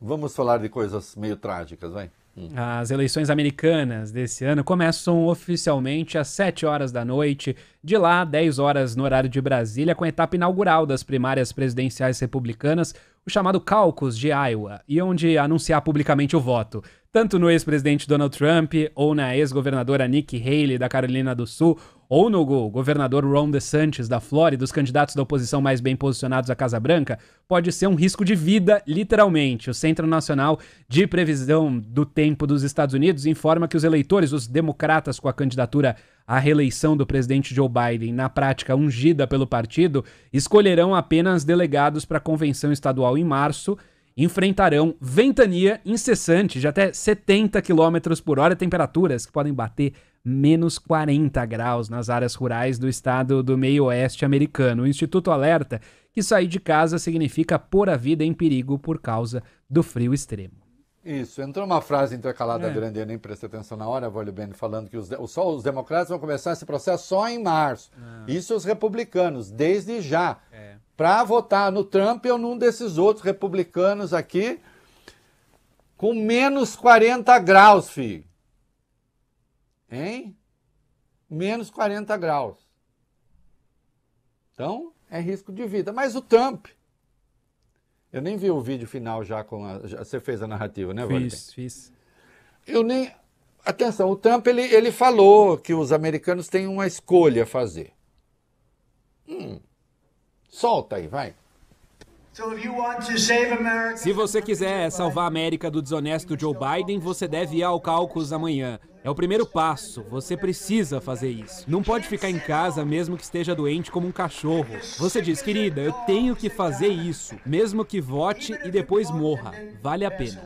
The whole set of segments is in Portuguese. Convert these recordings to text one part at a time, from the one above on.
Vamos falar de coisas meio trágicas, vai. As eleições americanas desse ano começam oficialmente às 7 horas da noite, de lá 10 horas no horário de Brasília, com a etapa inaugural das primárias presidenciais republicanas, o chamado Caucus de Iowa, e onde anunciar publicamente o voto tanto no ex-presidente Donald Trump, ou na ex-governadora Nikki Haley da Carolina do Sul, ou no governador Ron DeSantis da Flórida, dos candidatos da oposição mais bem posicionados à Casa Branca, pode ser um risco de vida, literalmente. O Centro Nacional de Previsão do Tempo dos Estados Unidos informa que os eleitores, os democratas com a candidatura à reeleição do presidente Joe Biden, na prática ungida pelo partido, escolherão apenas delegados para a convenção estadual em março enfrentarão ventania incessante de até 70 km por hora, temperaturas que podem bater menos 40 graus nas áreas rurais do estado do meio-oeste americano. O Instituto alerta que sair de casa significa pôr a vida em perigo por causa do frio extremo. Isso, entrou uma frase intercalada é. grande, eu nem prestei atenção na hora, Vale bem falando que os, só os democratas vão começar esse processo só em março. Ah. Isso os republicanos, desde já. É para votar no Trump ou num desses outros republicanos aqui com menos 40 graus, filho. Hein? Menos 40 graus. Então, é risco de vida. Mas o Trump. Eu nem vi o vídeo final já com a. Já, você fez a narrativa, né, Valdir? Fiz, fiz. Eu nem. Atenção, o Trump ele, ele falou que os americanos têm uma escolha a fazer. Hum. Solta aí, vai. Se você quiser salvar a América do desonesto Joe Biden, você deve ir ao caucus amanhã. É o primeiro passo. Você precisa fazer isso. Não pode ficar em casa mesmo que esteja doente como um cachorro. Você diz, querida, eu tenho que fazer isso, mesmo que vote e depois morra. Vale a pena.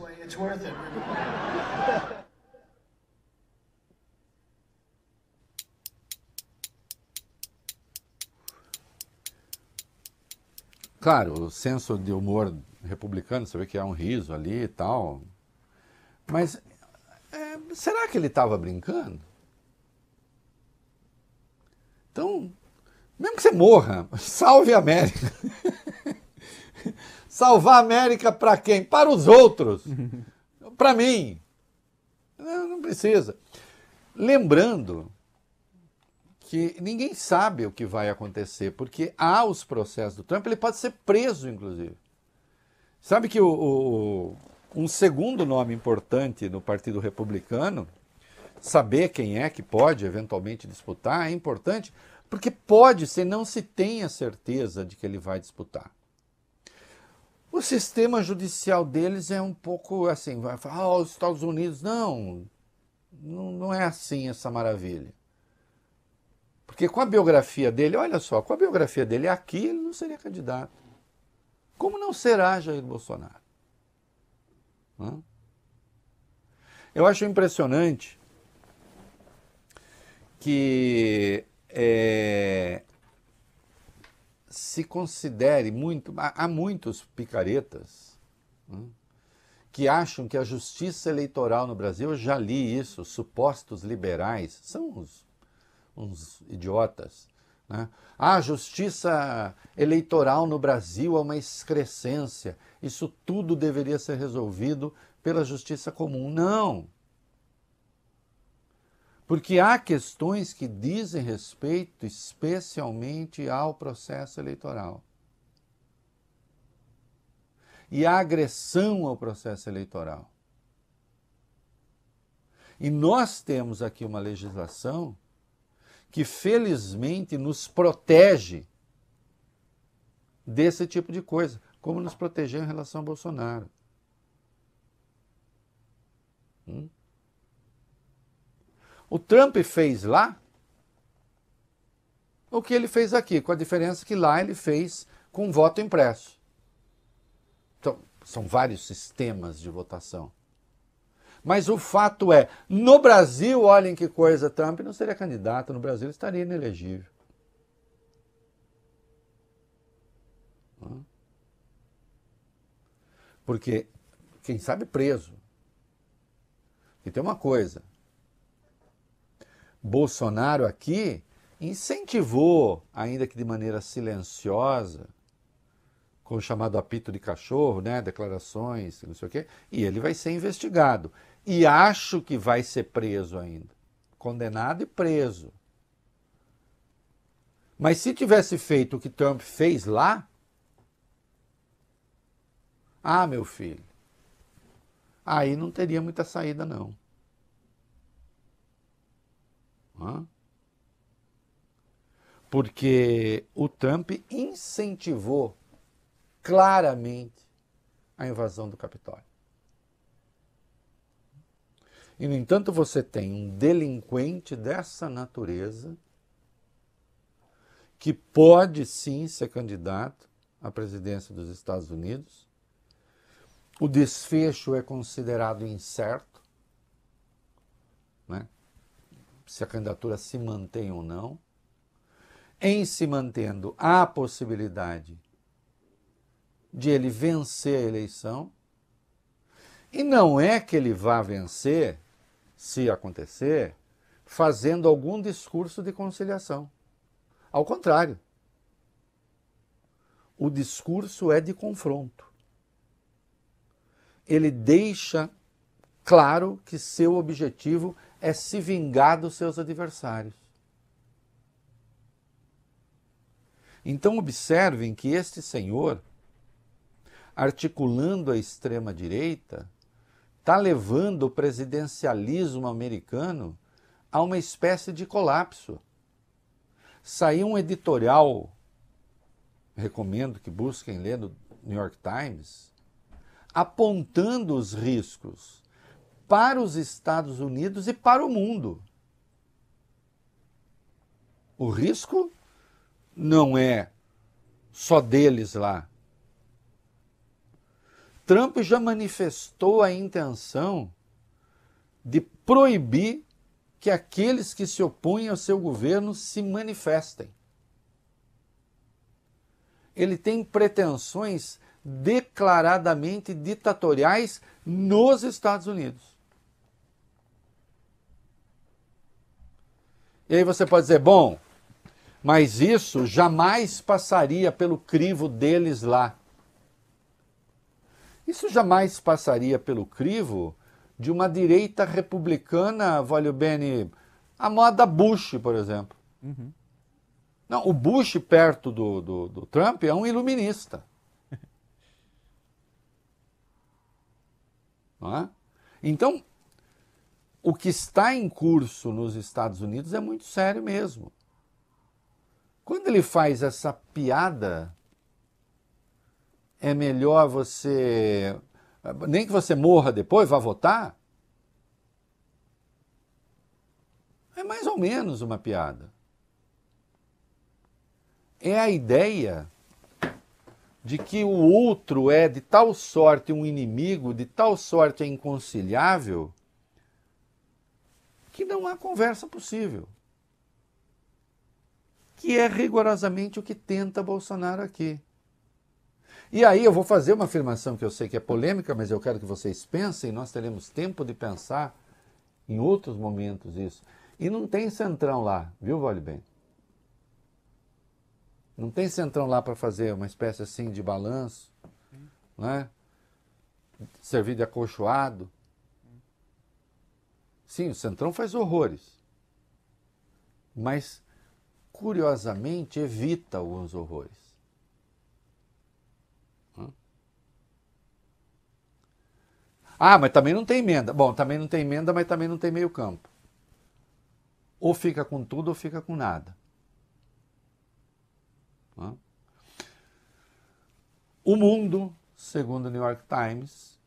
Claro, o senso de humor republicano, você vê que há um riso ali e tal. Mas é, será que ele estava brincando? Então, mesmo que você morra, salve a América. Salvar a América para quem? Para os outros. Para mim. Não, não precisa. Lembrando que ninguém sabe o que vai acontecer, porque há os processos do Trump, ele pode ser preso, inclusive. Sabe que o, o, um segundo nome importante no Partido Republicano, saber quem é que pode eventualmente disputar é importante, porque pode ser, não se tem a certeza de que ele vai disputar. O sistema judicial deles é um pouco assim, vai falar, ah, os Estados Unidos, não, não é assim essa maravilha. Porque com a biografia dele, olha só, com a biografia dele aqui, ele não seria candidato. Como não será Jair Bolsonaro? Hã? Eu acho impressionante que é, se considere muito. Há muitos picaretas que acham que a justiça eleitoral no Brasil, eu já li isso, supostos liberais, são os uns idiotas. Né? Ah, a justiça eleitoral no Brasil é uma excrescência. Isso tudo deveria ser resolvido pela justiça comum. Não! Porque há questões que dizem respeito especialmente ao processo eleitoral. E a agressão ao processo eleitoral. E nós temos aqui uma legislação que felizmente nos protege desse tipo de coisa, como nos proteger em relação a Bolsonaro. Hum? O Trump fez lá o que ele fez aqui, com a diferença que lá ele fez com voto impresso. Então, são vários sistemas de votação. Mas o fato é, no Brasil, olhem que coisa, Trump não seria candidato, no Brasil estaria inelegível. Porque, quem sabe, preso. E tem uma coisa: Bolsonaro aqui incentivou, ainda que de maneira silenciosa, com o chamado apito de cachorro, né, declarações, não sei o quê, e ele vai ser investigado. E acho que vai ser preso ainda. Condenado e preso. Mas se tivesse feito o que Trump fez lá, ah, meu filho, aí não teria muita saída, não. Hã? Porque o Trump incentivou claramente a invasão do Capitólio. E, no entanto, você tem um delinquente dessa natureza que pode sim ser candidato à presidência dos Estados Unidos. O desfecho é considerado incerto, né? se a candidatura se mantém ou não. Em se mantendo, há a possibilidade de ele vencer a eleição. E não é que ele vá vencer, se acontecer, fazendo algum discurso de conciliação. Ao contrário, o discurso é de confronto. Ele deixa claro que seu objetivo é se vingar dos seus adversários. Então, observem que este senhor articulando a extrema-direita, está levando o presidencialismo americano a uma espécie de colapso. Saiu um editorial, recomendo que busquem ler no New York Times, apontando os riscos para os Estados Unidos e para o mundo. O risco não é só deles lá. Trump já manifestou a intenção de proibir que aqueles que se opõem ao seu governo se manifestem. Ele tem pretensões declaradamente ditatoriais nos Estados Unidos. E aí você pode dizer, bom, mas isso jamais passaria pelo crivo deles lá. Isso jamais passaria pelo crivo de uma direita republicana, vale o bene, a moda Bush, por exemplo. Uhum. Não, o Bush perto do, do, do Trump é um iluminista. Não é? Então, o que está em curso nos Estados Unidos é muito sério mesmo. Quando ele faz essa piada é melhor você. Nem que você morra depois, vá votar? É mais ou menos uma piada. É a ideia de que o outro é de tal sorte um inimigo, de tal sorte é inconciliável, que não há conversa possível. Que é rigorosamente o que tenta Bolsonaro aqui. E aí eu vou fazer uma afirmação que eu sei que é polêmica, mas eu quero que vocês pensem, nós teremos tempo de pensar em outros momentos isso. E não tem centrão lá, viu, Vale Bem? Não tem centrão lá para fazer uma espécie assim de balanço, né? Servir de acolchoado. Sim, o centrão faz horrores. Mas, curiosamente, evita alguns horrores. Ah, mas também não tem emenda. Bom, também não tem emenda, mas também não tem meio campo. Ou fica com tudo ou fica com nada. O mundo, segundo o New York Times,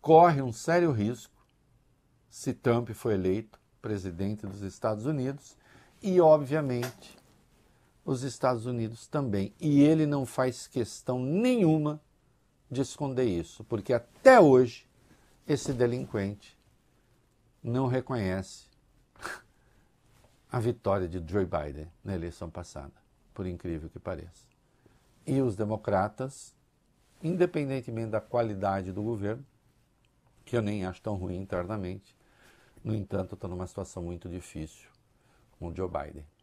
corre um sério risco se Trump for eleito presidente dos Estados Unidos e, obviamente, os Estados Unidos também. E ele não faz questão nenhuma de esconder isso, porque até hoje esse delinquente não reconhece a vitória de Joe Biden na eleição passada, por incrível que pareça. E os democratas, independentemente da qualidade do governo, que eu nem acho tão ruim internamente, no entanto, estão numa situação muito difícil com o Joe Biden.